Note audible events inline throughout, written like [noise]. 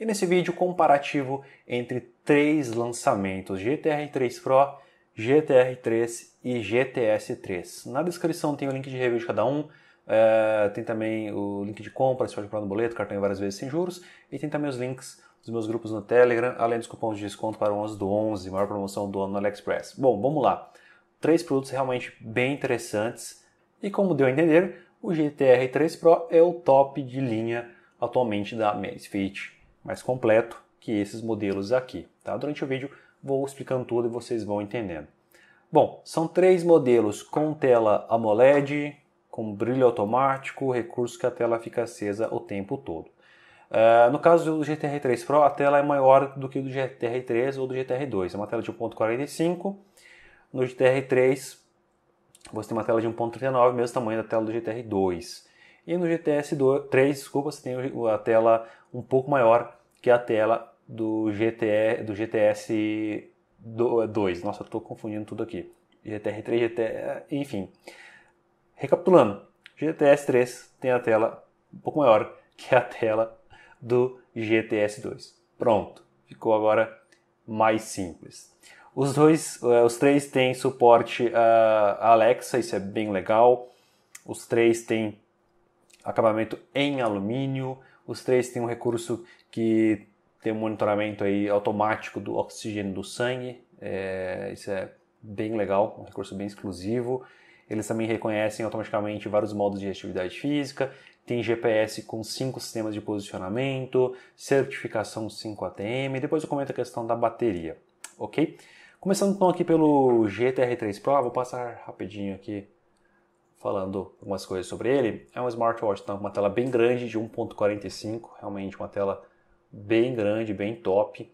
e nesse vídeo comparativo entre três lançamentos GTR 3 Pro, GTR 3 e GTS 3. Na descrição tem o link de review de cada um, é, tem também o link de compra, se pode comprar no boleto, cartão várias vezes sem juros, e tem também os links dos meus grupos no Telegram, além dos cupons de desconto para o 11 do 11, maior promoção do ano no AliExpress. Bom, vamos lá. Três produtos realmente bem interessantes, e como deu a entender, o GTR 3 Pro é o top de linha atualmente da Amazfit mais completo que esses modelos aqui. Tá? Durante o vídeo vou explicando tudo e vocês vão entendendo. Bom, são três modelos com tela AMOLED, com brilho automático, recurso que a tela fica acesa o tempo todo. Uh, no caso do GTR 3 Pro, a tela é maior do que o do GTR 3 ou do GTR 2. É uma tela de 1.45. No GTR 3, você tem uma tela de 1.39, mesmo tamanho da tela do GTR 2. E no GTS 3, desculpa, você tem a tela um pouco maior que é a tela do, GTE, do GTS 2. É, Nossa, estou confundindo tudo aqui. GTR 3, GTR, enfim. Recapitulando, GTS 3 tem a tela um pouco maior [laughs] que é a tela do GTS 2. Pronto, ficou agora mais simples. Os dois, é, os três têm suporte ah, a Alexa, isso é bem legal. Os três têm acabamento em alumínio, os três têm um recurso que tem um monitoramento aí automático do oxigênio do sangue. É, isso é bem legal, um recurso bem exclusivo. Eles também reconhecem automaticamente vários modos de atividade física. Tem GPS com cinco sistemas de posicionamento, certificação 5 ATM. Depois eu comento a questão da bateria, ok? Começando então aqui pelo GTR3 Pro, vou passar rapidinho aqui falando algumas coisas sobre ele. É um smartwatch, então, uma tela bem grande de 1.45, realmente uma tela bem grande, bem top.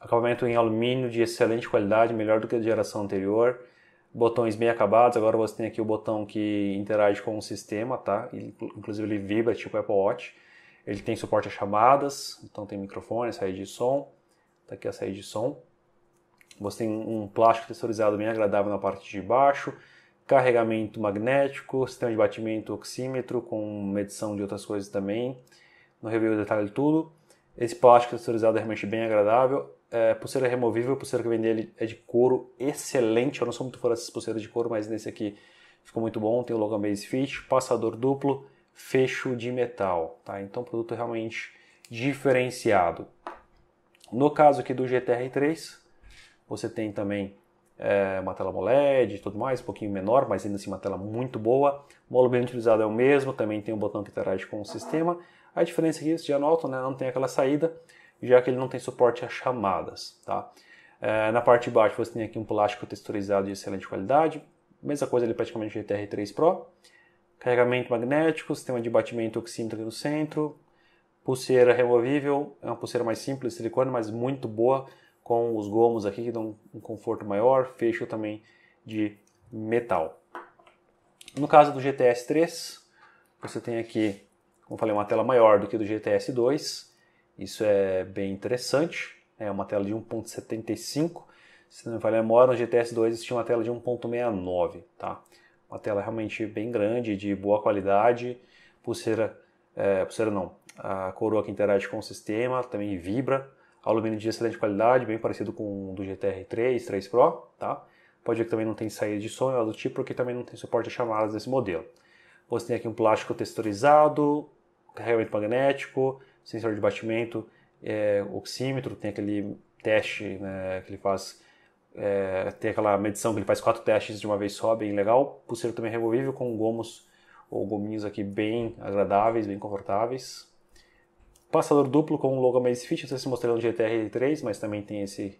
Acabamento em alumínio de excelente qualidade, melhor do que a geração anterior. Botões bem acabados, agora você tem aqui o botão que interage com o sistema, tá? Inclusive ele vibra, tipo Apple Watch. Ele tem suporte a chamadas, então tem microfone, saída de som. Tá aqui a saída de som. Você tem um plástico texturizado bem agradável na parte de baixo carregamento magnético, sistema de batimento, oxímetro, com medição de outras coisas também. Não revelei o detalhe de tudo. Esse plástico texturizado é realmente bem agradável. É, pulseira removível, pulseira que vende ele é de couro, excelente. Eu não sou muito fã dessas pulseiras de couro, mas nesse aqui ficou muito bom. Tem o Logan Base Fit, passador duplo, fecho de metal. Tá? Então, produto realmente diferenciado. No caso aqui do GTR3, você tem também é uma tela OLED e tudo mais, um pouquinho menor, mas ainda assim uma tela muito boa. O modo bem utilizado é o mesmo, também tem um botão que interage com o sistema. A diferença aqui, é vocês já notam, né, não tem aquela saída, já que ele não tem suporte a chamadas. Tá? É, na parte de baixo você tem aqui um plástico texturizado de excelente qualidade, mesma coisa ele praticamente GTR3 Pro. Carregamento magnético, sistema de batimento oxímetro aqui no centro, pulseira removível, é uma pulseira mais simples, silicone, mas muito boa, com os gomos aqui que dão um conforto maior, fecho também de metal. No caso do GTS 3, você tem aqui, como falei, uma tela maior do que do GTS 2. Isso é bem interessante. É uma tela de 1.75. Se não me falha a memória, no GTS 2 existia uma tela de 1.69, tá? Uma tela realmente bem grande, de boa qualidade. Pulseira, é, pulseira não, a coroa que interage com o sistema também vibra. Alumínio de excelente qualidade, bem parecido com o do GTR3, 3 Pro, tá? Pode ver que também não tem saída de som, é do tipo, porque também não tem suporte a chamadas desse modelo. Você tem aqui um plástico texturizado, carregamento magnético, sensor de batimento, é, oxímetro, tem aquele teste né, que ele faz, é, tem aquela medição que ele faz quatro testes de uma vez só, bem legal. Pulseiro também removível com gomos ou gominhos aqui bem agradáveis, bem confortáveis. Passador duplo com o logo mais fit, não sei se mostrei no GTR 3, mas também tem esse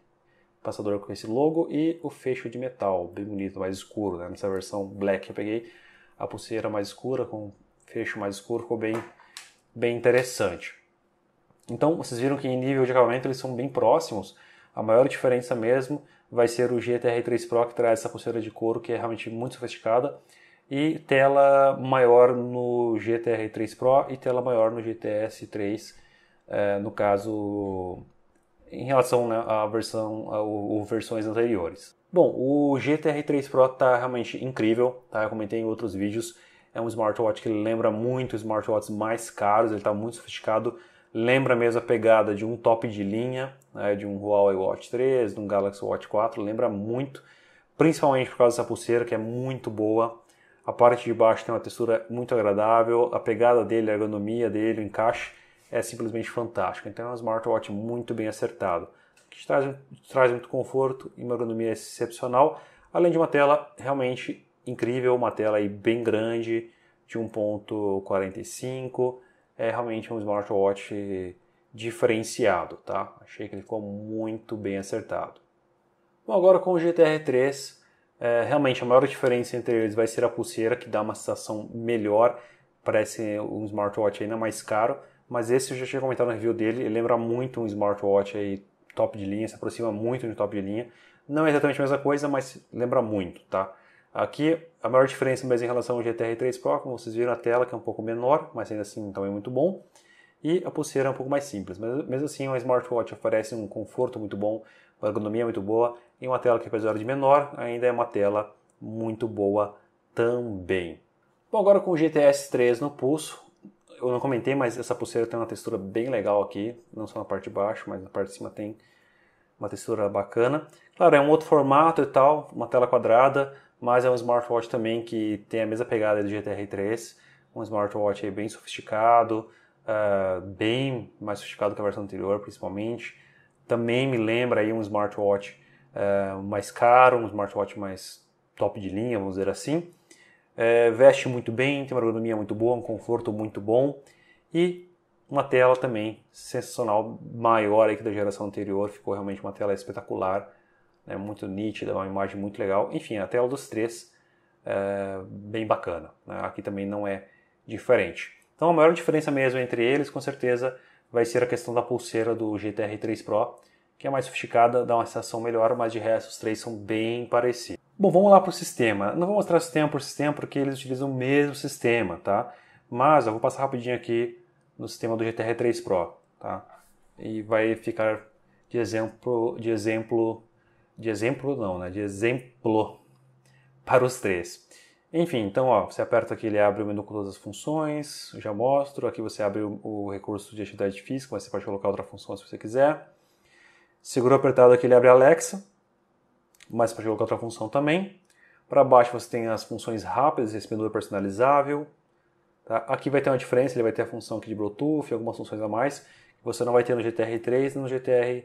passador com esse logo e o fecho de metal, bem bonito, mais escuro, né? Nessa versão black eu peguei a pulseira mais escura com fecho mais escuro, ficou bem, bem interessante. Então, vocês viram que em nível de acabamento eles são bem próximos. A maior diferença mesmo vai ser o GTR3 Pro que traz essa pulseira de couro que é realmente muito sofisticada e tela maior no GTR3 Pro e tela maior no GTS 3 é, no caso em relação né, à versão ou versões anteriores. Bom, o GTR 3 Pro está realmente incrível, tá? Eu comentei em outros vídeos. É um smartwatch que lembra muito smartwatches mais caros, ele está muito sofisticado, lembra mesmo a pegada de um top de linha, né, de um Huawei Watch 3, de um Galaxy Watch 4, lembra muito, principalmente por causa dessa pulseira que é muito boa. A parte de baixo tem uma textura muito agradável, a pegada dele, a ergonomia dele, o encaixe é simplesmente fantástico. Então é um smartwatch muito bem acertado, que te traz, traz muito conforto e uma ergonomia excepcional, além de uma tela realmente incrível, uma tela aí bem grande, de 1.45, é realmente um smartwatch diferenciado, tá? Achei que ele ficou muito bem acertado. Bom, agora com o GTR3, é, realmente a maior diferença entre eles vai ser a pulseira, que dá uma sensação melhor, parece um smartwatch ainda mais caro, mas esse eu já tinha comentado no review dele, ele lembra muito um smartwatch aí top de linha, se aproxima muito de um top de linha. Não é exatamente a mesma coisa, mas lembra muito, tá? Aqui a maior diferença mais em relação ao GTR 3 Pro, como vocês viram a tela que é um pouco menor, mas ainda assim também muito bom. E a pulseira é um pouco mais simples, mas mesmo assim um smartwatch oferece um conforto muito bom, uma ergonomia muito boa e uma tela que apesar de menor, ainda é uma tela muito boa também. Bom, agora com o GTS 3 no pulso, eu não comentei, mas essa pulseira tem uma textura bem legal aqui, não só na parte de baixo, mas na parte de cima tem uma textura bacana. Claro, é um outro formato e tal, uma tela quadrada, mas é um smartwatch também que tem a mesma pegada do GTR 3, um smartwatch bem sofisticado, uh, bem mais sofisticado que a versão anterior, principalmente. Também me lembra aí um smartwatch uh, mais caro, um smartwatch mais top de linha, vamos dizer assim é, veste muito bem, tem uma ergonomia muito boa, um conforto muito bom e uma tela também sensacional, maior aí que da geração anterior, ficou realmente uma tela espetacular, né, muito nítida, uma imagem muito legal. Enfim, a tela dos três é bem bacana. Né? Aqui também não é diferente. Então a maior diferença mesmo entre eles, com certeza, vai ser a questão da pulseira do GTR 3 Pro, que é mais sofisticada, dá uma sensação melhor, mas de resto os três são bem parecidos. Bom, vamos lá para o sistema. Não vou mostrar sistema por sistema porque eles utilizam o mesmo sistema, tá? Mas eu vou passar rapidinho aqui no sistema do GTR 3 Pro, tá? E vai ficar de exemplo, de exemplo, de exemplo não, né? De exemplo para os três. Enfim, então ó, você aperta aqui, ele abre o menu com todas as funções, eu já mostro. Aqui você abre o, o recurso de atividade física, mas você pode colocar outra função se você quiser. Segura apertado aqui, ele abre Alexa mas para colocar outra função também. Para baixo você tem as funções rápidas, esse menu é personalizável. Tá? Aqui vai ter uma diferença, ele vai ter a função aqui de Bluetooth, algumas funções a mais, que você não vai ter no GTR3 nem no GTR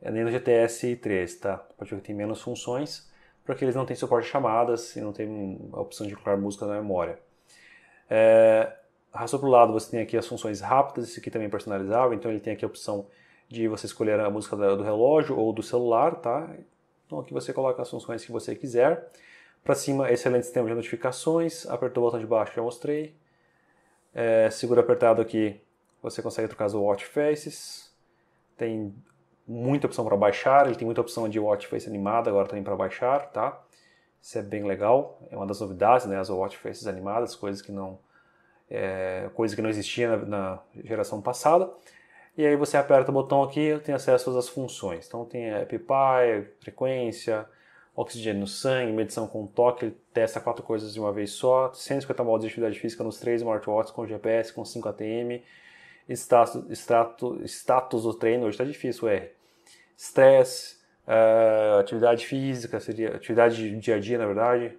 eh, nem no GTS 3, tá? ver que tem menos funções, porque eles não têm suporte de chamadas e não tem a opção de colocar música na memória. É, para o lado, você tem aqui as funções rápidas, esse aqui também é personalizável, então ele tem aqui a opção de você escolher a música do relógio ou do celular, tá? Então aqui você coloca as funções que você quiser. Para cima, excelente sistema de notificações. Apertou o botão de baixo, já mostrei. É, segura apertado aqui, você consegue trocar as watch faces. Tem muita opção para baixar. Ele tem muita opção de watch face animada agora também para baixar, tá? Isso é bem legal. É uma das novidades, né? As watch faces animadas, coisas que não, é, coisa que não existia na, na geração passada. E aí você aperta o botão aqui e tem acesso às funções. Então tem AppPy, frequência, oxigênio no sangue, medição com toque, ele testa quatro coisas de uma vez só, 150 modos de atividade física nos três smartwatches com GPS, com 5 ATM, status, status, status do treino, hoje está difícil é. stress, uh, atividade física, seria atividade de dia a dia, na verdade,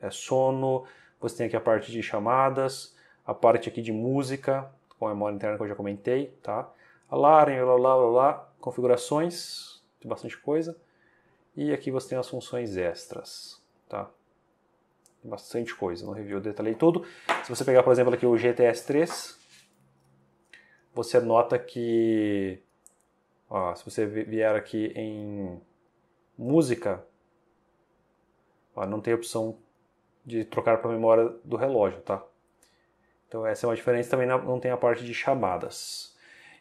é sono, você tem aqui a parte de chamadas, a parte aqui de música, com a memória interna que eu já comentei, tá? alarme, blá blá blá blá, configurações, tem bastante coisa. E aqui você tem as funções extras, tá? Tem bastante coisa, no review eu detalhei tudo. Se você pegar, por exemplo, aqui o GTS 3, você nota que, ó, se você vier aqui em música, ó, não tem opção de trocar para a memória do relógio, tá? Então essa é uma diferença, também não tem a parte de chamadas.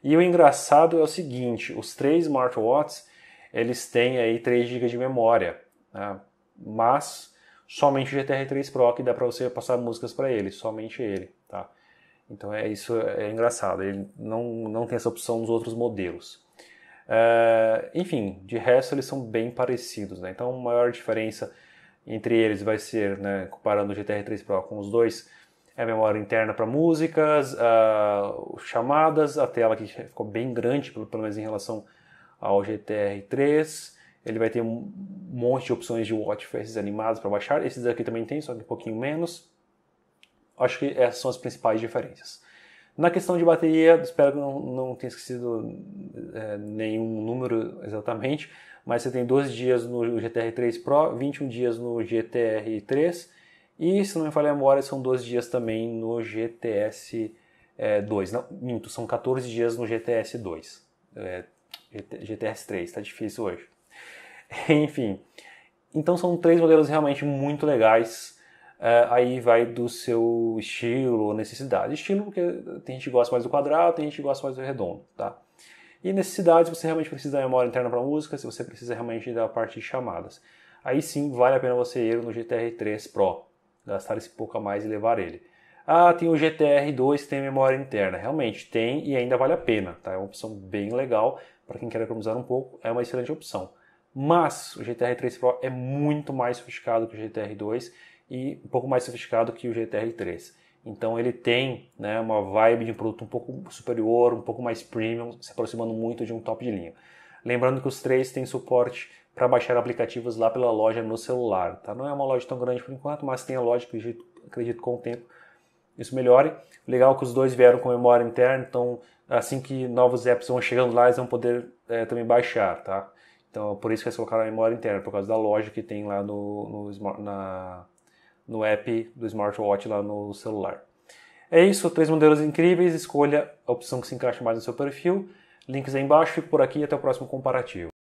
E o engraçado é o seguinte, os três smartwatches, eles têm aí 3 GB de memória, né? mas somente o GTR 3 Pro que dá para você passar músicas para ele, somente ele, tá? Então é isso é engraçado, ele não, não tem essa opção nos outros modelos. Eh, enfim, de resto eles são bem parecidos, né? Então a maior diferença entre eles vai ser, né, comparando o GTR 3 Pro com os dois, é a memória interna para músicas, uh, chamadas, a tela que ficou bem grande, pelo, pelo menos em relação ao GTR3. Ele vai ter um monte de opções de faces animados para baixar. Esses aqui também tem, só que um pouquinho menos. Acho que essas eh, são as principais diferenças. Na questão de bateria, espero que não, não tenha esquecido é, nenhum número exatamente, mas você tem 12 dias no GTR3 Pro, 21 dias no GTR3 e, se não me falha a memória, são 12 dias também no GTS é, 2. Não, minto, são 14 dias no GTS 2. É, GTS 3, tá difícil hoje. [laughs] Enfim, então são três modelos realmente muito legais. É, aí vai do seu estilo ou necessidade. Estilo, porque tem gente que gosta mais do quadrado, tem gente que gosta mais do redondo, tá? E necessidade você realmente precisa da memória interna para música, se você precisa realmente da parte de chamadas. Aí sim, vale a pena você ir no GTR 3 Pro, gastar esse pouco a mais e levar ele. Ah, tem o GTR 2 tem memória interna. Realmente tem e ainda vale a pena, tá? É uma opção bem legal para quem quer economizar um pouco, é uma excelente opção. Mas o GTR 3 Pro é muito mais sofisticado que o GTR 2 e um pouco mais sofisticado que o GTR 3. Então ele tem né, uma vibe de um produto um pouco superior, um pouco mais premium, se aproximando muito de um top de linha. Lembrando que os três têm suporte para baixar aplicativos lá pela loja no celular. Tá? Não é uma loja tão grande por enquanto, mas tem a loja, acredito, acredito com o tempo isso melhore. Legal que os dois vieram com memória interna, então assim que novos apps vão chegando lá, eles vão poder é, também baixar, tá? Então por isso que eles colocaram a memória interna, por causa da loja que tem lá no, no, na, no app do smartwatch lá no celular. É isso, três modelos incríveis, escolha a opção que se encaixa mais no seu perfil. Links aí embaixo, fico por aqui e até o próximo comparativo.